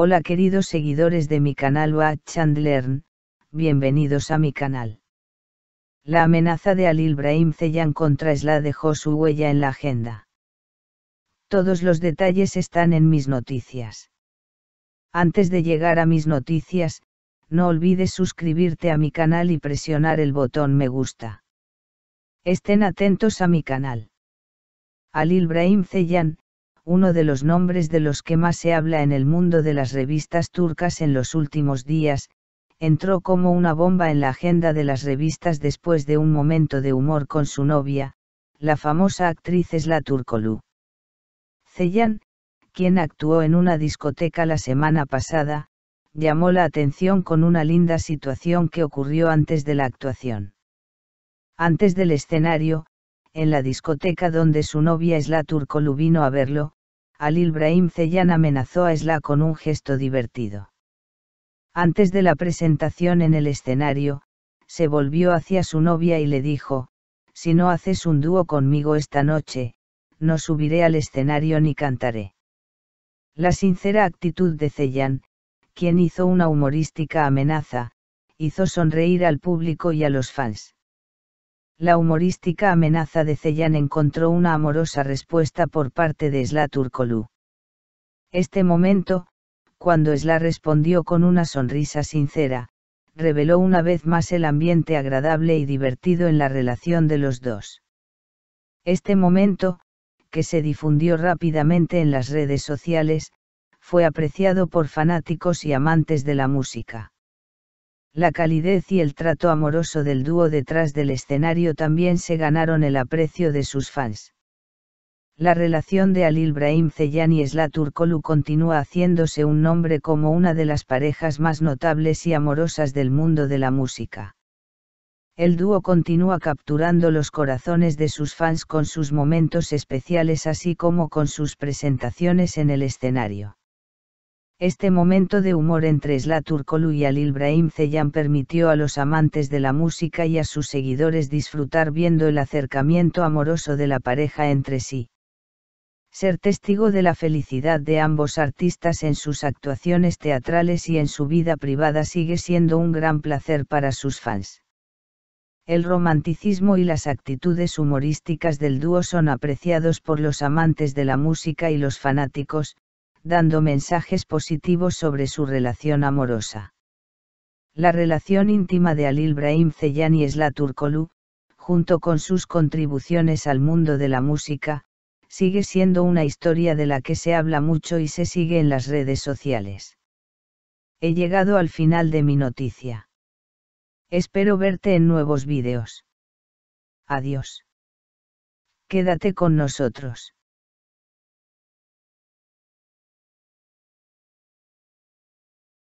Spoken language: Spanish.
Hola queridos seguidores de mi canal Watch and bienvenidos a mi canal. La amenaza de al Ibrahim Zeyan contra Isla dejó su huella en la agenda. Todos los detalles están en mis noticias. Antes de llegar a mis noticias, no olvides suscribirte a mi canal y presionar el botón me gusta. Estén atentos a mi canal. Al Ibrahim Zeyan, uno de los nombres de los que más se habla en el mundo de las revistas turcas en los últimos días, entró como una bomba en la agenda de las revistas después de un momento de humor con su novia, la famosa actriz Esla Turkolu. Ceyan, quien actuó en una discoteca la semana pasada, llamó la atención con una linda situación que ocurrió antes de la actuación. Antes del escenario, en la discoteca donde su novia Esla Turkolu vino a verlo, Alil Ibrahim Zeyan amenazó a Esla con un gesto divertido. Antes de la presentación en el escenario, se volvió hacia su novia y le dijo, si no haces un dúo conmigo esta noche, no subiré al escenario ni cantaré. La sincera actitud de Zeyan, quien hizo una humorística amenaza, hizo sonreír al público y a los fans la humorística amenaza de Ceyan encontró una amorosa respuesta por parte de Sla Turkolú. Este momento, cuando Sla respondió con una sonrisa sincera, reveló una vez más el ambiente agradable y divertido en la relación de los dos. Este momento, que se difundió rápidamente en las redes sociales, fue apreciado por fanáticos y amantes de la música la calidez y el trato amoroso del dúo detrás del escenario también se ganaron el aprecio de sus fans. La relación de Alil Ibrahim Zeyan y Slatur Kolu continúa haciéndose un nombre como una de las parejas más notables y amorosas del mundo de la música. El dúo continúa capturando los corazones de sus fans con sus momentos especiales así como con sus presentaciones en el escenario. Este momento de humor entre Slaturkolu y al Ibrahim Zeyan permitió a los amantes de la música y a sus seguidores disfrutar viendo el acercamiento amoroso de la pareja entre sí. Ser testigo de la felicidad de ambos artistas en sus actuaciones teatrales y en su vida privada sigue siendo un gran placer para sus fans. El romanticismo y las actitudes humorísticas del dúo son apreciados por los amantes de la música y los fanáticos, dando mensajes positivos sobre su relación amorosa. La relación íntima de Alil Brahim Ceyan y Esla Turkolu, junto con sus contribuciones al mundo de la música, sigue siendo una historia de la que se habla mucho y se sigue en las redes sociales. He llegado al final de mi noticia. Espero verte en nuevos vídeos. Adiós. Quédate con nosotros.